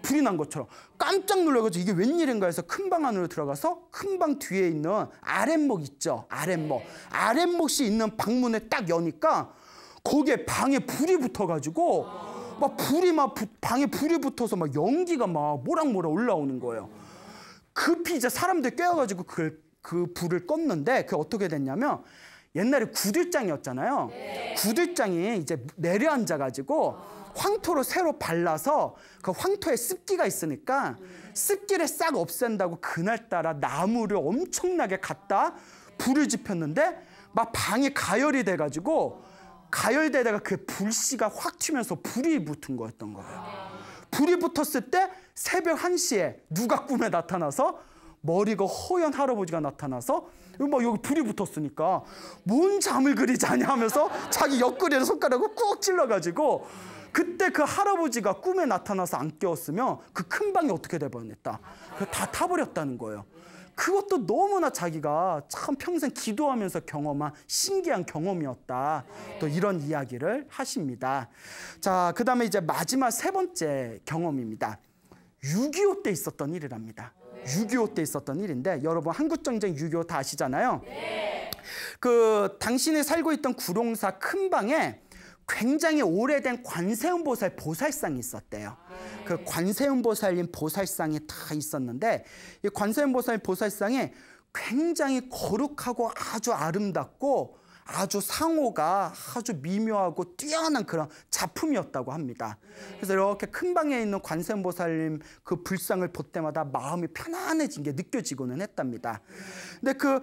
불이 난 것처럼 깜짝 놀라가지고 이게 웬일인가 해서 큰 방 안으로 들어가서 큰 방 뒤에 있는 아랫목 있죠 아랫목 네. 아랫목이 있는 방문을 딱 여니까 거기에 방에 불이 붙어가지고 막 불이 막 부, 방에 불이 붙어서 막 연기가 막 모락모락 올라오는 거예요. 급히 이제 사람들 깨워가지고 그, 그 불을 껐는데 그게 어떻게 됐냐면 옛날에 구들장이었잖아요. 네. 구들장이 이제 내려앉아가지고 황토로 새로 발라서 그 황토에 습기가 있으니까 습기를 싹 없앤다고 그날따라 나무를 엄청나게 갖다 불을 지폈는데 막 방이 가열이 돼가지고 가열대다가 에그 불씨가 확 튀면서 불이 붙은 거였던 거예요. 불이 붙었을 때 새벽 한시에 누가 꿈에 나타나서 머리가 허연 할아버지가 나타나서 막 뭐 여기 불이 붙었으니까 뭔 잠을 그리 자냐 하면서 자기 옆구리를 손가락으로 꾹 찔러가지고 그때 그 할아버지가 꿈에 나타나서 안 깨웠으면 그 큰 방이 어떻게 돼버렸다. 다 타버렸다는 거예요. 그것도 너무나 자기가 참 평생 기도하면서 경험한 신기한 경험이었다. 또 이런 이야기를 하십니다. 자, 그 다음에 이제 마지막 세 번째 경험입니다. 6.25 때 있었던 일이랍니다. 6.25 때 있었던 일인데 여러분 한국전쟁 6.25 다 아시잖아요. 그 당신이 살고 있던 구룡사 큰 방에 굉장히 오래된 관세음보살 보살상이 있었대요. 그 관세음보살님 보살상이다 있었는데 이 관세음보살님 보살상이 굉장히 거룩하고 아주 아름답고 아주 상호가 아주 미묘하고 뛰어난 그런 작품이었다고 합니다. 그래서 이렇게 큰 방에 있는 관세음보살님 그 불상을 볼 때마다 마음이 편안해진 게 느껴지고는 했답니다. 근데 그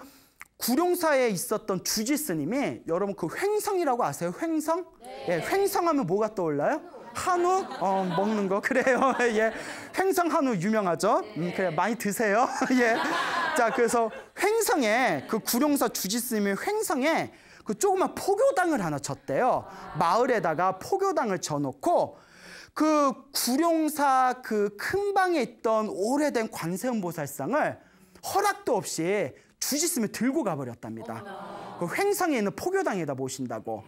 구룡사에 있었던 주지 스님이 여러분 그 횡성이라고 아세요? 횡성? 네. 예, 횡성하면 뭐가 떠올라요? 한우 어, 먹는 거 그래요. 예, 횡성 한우 유명하죠. 음, 네. 그래 많이 드세요. 예, 자 그래서 횡성에 그 구룡사 주지스님이 횡성에 그 조그만 포교당을 하나 쳤대요. 아. 마을에다가 포교당을 쳐놓고 그 구룡사 그 큰 방에 있던 오래된 관세음보살상을 허락도 없이 주짓으면 들고 가버렸답니다. 그 횡상에 있는 포교당에다 모신다고.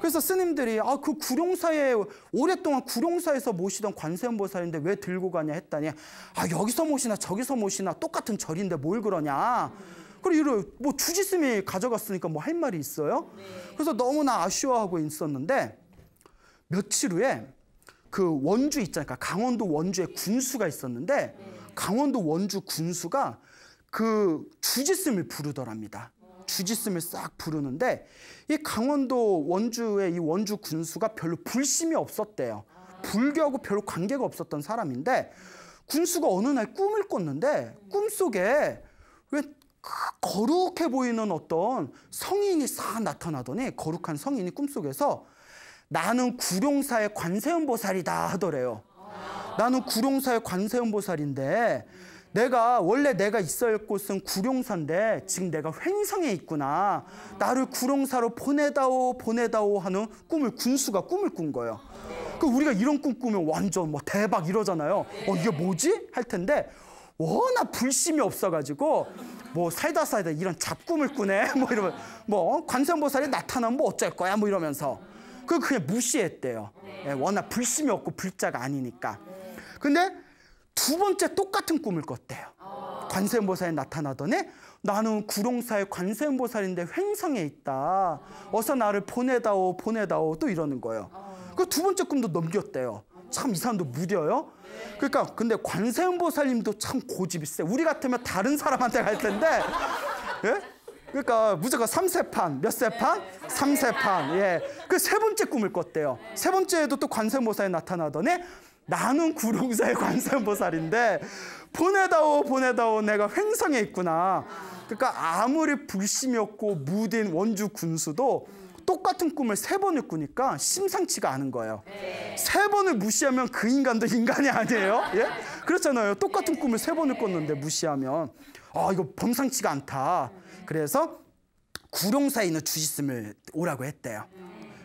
그래서 스님들이 아 그 구룡사에 오랫동안 구룡사에서 모시던 관세음보살인데 왜 들고 가냐 했더니 아 여기서 모시나 저기서 모시나 똑같은 절인데 뭘 그러냐. 그리고 뭐 주짓음이 가져갔으니까 뭐 할 말이 있어요? 그래서 너무나 아쉬워하고 있었는데 며칠 후에 그 원주 있잖아요. 그러니까 강원도 원주에 군수가 있었는데 강원도 원주 군수가 그 주짓음을 부르더랍니다. 주짓음을 싹 부르는데 이 강원도 원주의 이 원주 군수가 별로 불심이 없었대요. 불교하고 별로 관계가 없었던 사람인데 군수가 어느 날 꿈을 꿨는데 꿈속에 왜 그 거룩해 보이는 어떤 성인이 싹 나타나더니 거룩한 성인이 꿈속에서 나는 구룡사의 관세음보살이다 하더래요. 나는 구룡사의 관세음보살인데 내가 원래 내가 있어야 할 곳은 구룡사인데 지금 내가 횡성에 있구나. 나를 구룡사로 보내다오 보내다오 하는 꿈을 군수가 꿈을 꾼 거예요. 그 우리가 이런 꿈 꾸면 완전 뭐 대박 이러잖아요. 어 이게 뭐지? 할 텐데 워낙 불심이 없어가지고 뭐 살다 살다 이런 잡꿈을 꾸네 뭐 이러면 뭐 관세음보살이 어? 나타나면 뭐 어쩔 거야 뭐 이러면서 그 그냥 무시했대요. 예, 워낙 불심이 없고 불자가 아니니까. 근데 두 번째 똑같은 꿈을 꿨대요. 관세음보살이 나타나더니 나는 구룡사의 관세음보살인데 횡성에 있다. 어서 나를 보내다오 보내다오 또 이러는 거예요. 그 두 번째 꿈도 넘겼대요. 참 이 사람도 무뎌요. 그러니까 근데 관세음보살님도 참 고집이 세. 우리 같으면 다른 사람한테 갈 텐데 예? 그러니까 무조건 삼세판, 몇 세판? 삼세판. 예. 그 세 번째 꿈을 꿨대요. 세 번째에도 또 관세음보살이 나타나더니 나는 구룡사의 관상보살인데 보내다오 보내다오 내가 횡성에 있구나. 그러니까 아무리 불심이었고 무딘 원주 군수도 똑같은 꿈을 세 번을 꾸니까 심상치가 않은 거예요. 세 번을 무시하면 그 인간도 인간이 아니에요. 예? 그렇잖아요. 똑같은 꿈을 세 번을 꿨는데 무시하면 아 이거 범상치가 않다. 그래서 구룡사에 있는 주짓스을 오라고 했대요.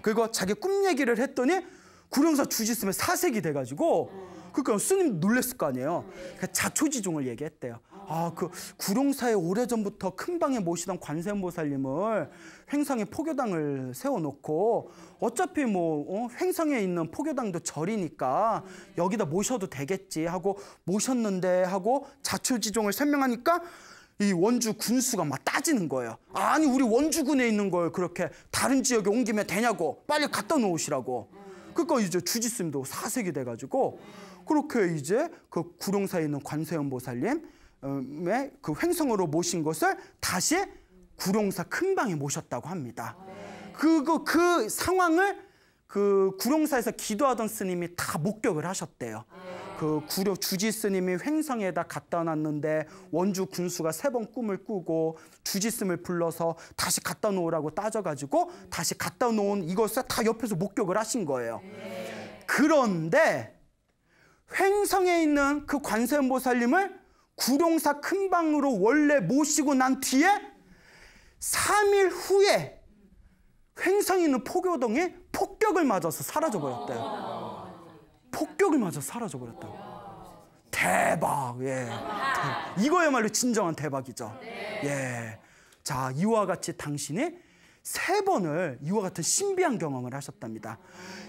그리고 자기 꿈 얘기를 했더니 구령사 주지스면 사색이 돼가지고 그러니까 스님 놀랬을 거 아니에요. 그러니까 자초지종을 얘기했대요. 아그 구룡사에 오래전부터 큰 방에 모시던 관세음보살님을 횡성에 포교당을 세워놓고 어차피 뭐 어, 횡성에 있는 포교당도 절이니까 여기다 모셔도 되겠지 하고 모셨는데 하고 자초지종을 설명하니까 이 원주 군수가 막 따지는 거예요. 아니 우리 원주군에 있는 걸 그렇게 다른 지역에 옮기면 되냐고 빨리 갖다 놓으시라고. 그거 그러니까 이제 주짓스님도 사색이 돼가지고 그렇게 이제 그 구룡 사에 있는 관세음 보살님의 그 횡성으로 모신 것을 다시 구룡사 큰방에 모셨다고 합니다. 그거 그 상황을 그 구룡사에서 기도하던 스님이 다 목격을 하셨대요. 그 구려 주지 스님이 횡성에다 갖다 놨는데 원주 군수가 세 번 꿈을 꾸고 주지 스님을 불러서 다시 갖다 놓으라고 따져가지고 다시 갖다 놓은 이것을 다 옆에서 목격을 하신 거예요. 그런데 횡성에 있는 그 관세음보살님을 구룡사 큰 방으로 원래 모시고 난 뒤에 3일 후에 횡성에 있는 포교동에 폭격을 맞아서 사라져 버렸대요. 폭격을 맞아 사라져 버렸다고. 대박. 예. 이거야말로 진정한 대박이죠. 예. 자, 이와 같이 당신이 세 번을 이와 같은 신비한 경험을 하셨답니다.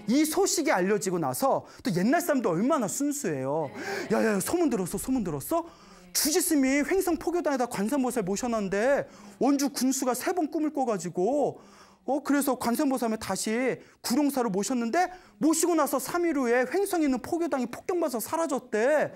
이 소식이 알려지고 나서 또 옛날 사람도 얼마나 순수해요. 야, 야, 소문 들었어, 소문 들었어? 주지스님 횡성 포교단에다 관산보살 모셔놨는데 원주 군수가 세 번 꿈을 꿔가지고 어 그래서 관세음보살을 다시 구룡사로 모셨는데 모시고 나서 3일 후에 횡성에 있는 포교당이 폭격받아서 사라졌대.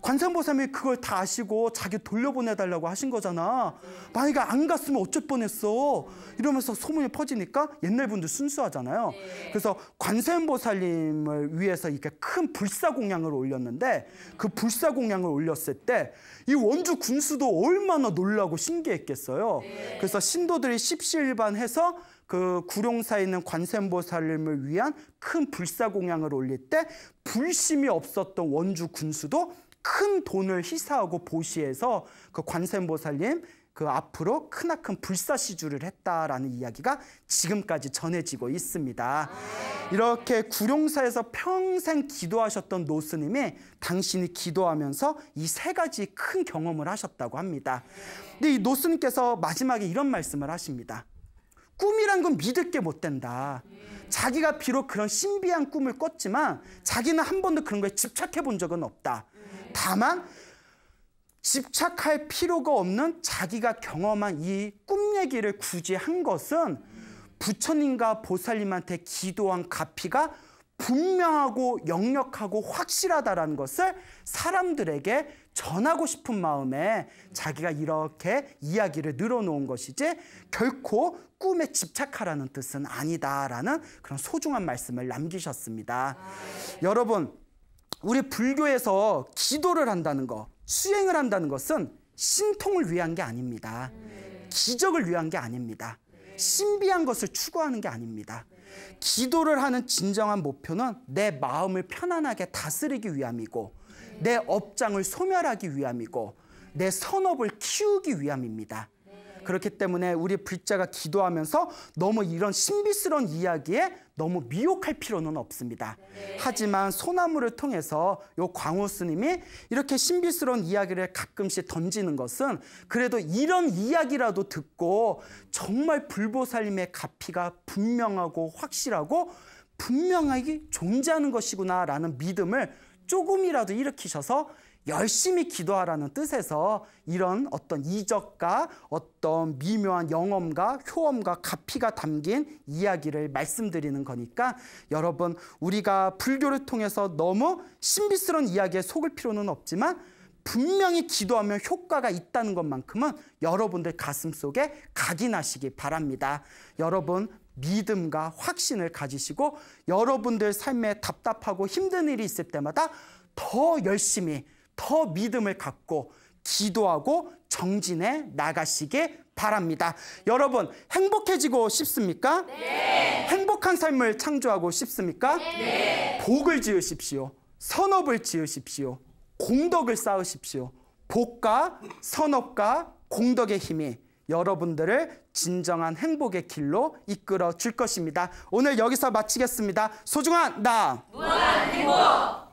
관세음보살이 그걸 다 아시고 자기 돌려보내달라고 하신 거잖아. 만약에 안 갔으면 어쩔 뻔했어. 이러면서 소문이 퍼지니까 옛날 분들 순수하잖아요. 네. 그래서 관세음보살님을 위해서 이렇게 큰 불사공양을 올렸는데 그 불사공양을 올렸을 때 이 원주 군수도 얼마나 놀라고 신기했겠어요. 네. 그래서 신도들이 십시일반해서 그 구룡사에 있는 관세음보살님을 위한 큰 불사공양을 올릴 때 불심이 없었던 원주 군수도 큰 돈을 희사하고 보시해서 그 관세음보살님 그 앞으로 크나큰 불사시주를 했다라는 이야기가 지금까지 전해지고 있습니다. 이렇게 구룡사에서 평생 기도하셨던 노스님이 당신이 기도하면서 이 세 가지 큰 경험을 하셨다고 합니다. 근데 이 노스님께서 마지막에 이런 말씀을 하십니다. 꿈이란 건 믿을 게 못 된다. 자기가 비록 그런 신비한 꿈을 꿨지만 자기는 한 번도 그런 거에 집착해 본 적은 없다. 다만 집착할 필요가 없는 자기가 경험한 이 꿈 얘기를 굳이 한 것은 부처님과 보살님한테 기도한 가피가 분명하고 역력하고 확실하다라는 것을 사람들에게 전하고 싶은 마음에 자기가 이렇게 이야기를 늘어놓은 것이지 결코 꿈에 집착하라는 뜻은 아니다라는 그런 소중한 말씀을 남기셨습니다. 아, 네. 여러분, 우리 불교에서 기도를 한다는 것, 수행을 한다는 것은 신통을 위한 게 아닙니다. 네. 기적을 위한 게 아닙니다. 신비한 것을 추구하는 게 아닙니다. 기도를 하는 진정한 목표는 내 마음을 편안하게 다스리기 위함이고 내 업장을 소멸하기 위함이고 내 선업을 키우기 위함입니다. 그렇기 때문에 우리 불자가 기도하면서 너무 이런 신비스러운 이야기에 너무 미혹할 필요는 없습니다. 네. 하지만 소나무를 통해서 요 광우 스님이 이렇게 신비스러운 이야기를 가끔씩 던지는 것은 그래도 이런 이야기라도 듣고 정말 불보살님의 가피가 분명하고 확실하고 분명하게 존재하는 것이구나라는 믿음을 조금이라도 일으키셔서 열심히 기도하라는 뜻에서 이런 어떤 이적과 어떤 미묘한 영험과 효험과 가피가 담긴 이야기를 말씀드리는 거니까 여러분 우리가 불교를 통해서 너무 신비스러운 이야기에 속을 필요는 없지만 분명히 기도하면 효과가 있다는 것만큼은 여러분들 가슴 속에 각인하시기 바랍니다. 여러분 믿음과 확신을 가지시고 여러분들 삶에 답답하고 힘든 일이 있을 때마다 더 열심히 더 믿음을 갖고 기도하고 정진해 나가시길 바랍니다. 여러분 행복해지고 싶습니까? 네. 행복한 삶을 창조하고 싶습니까? 네. 복을 지으십시오. 선업을 지으십시오. 공덕을 쌓으십시오. 복과 선업과 공덕의 힘이 여러분들을 진정한 행복의 길로 이끌어 줄 것입니다. 오늘 여기서 마치겠습니다. 소중한 나 무한 행복.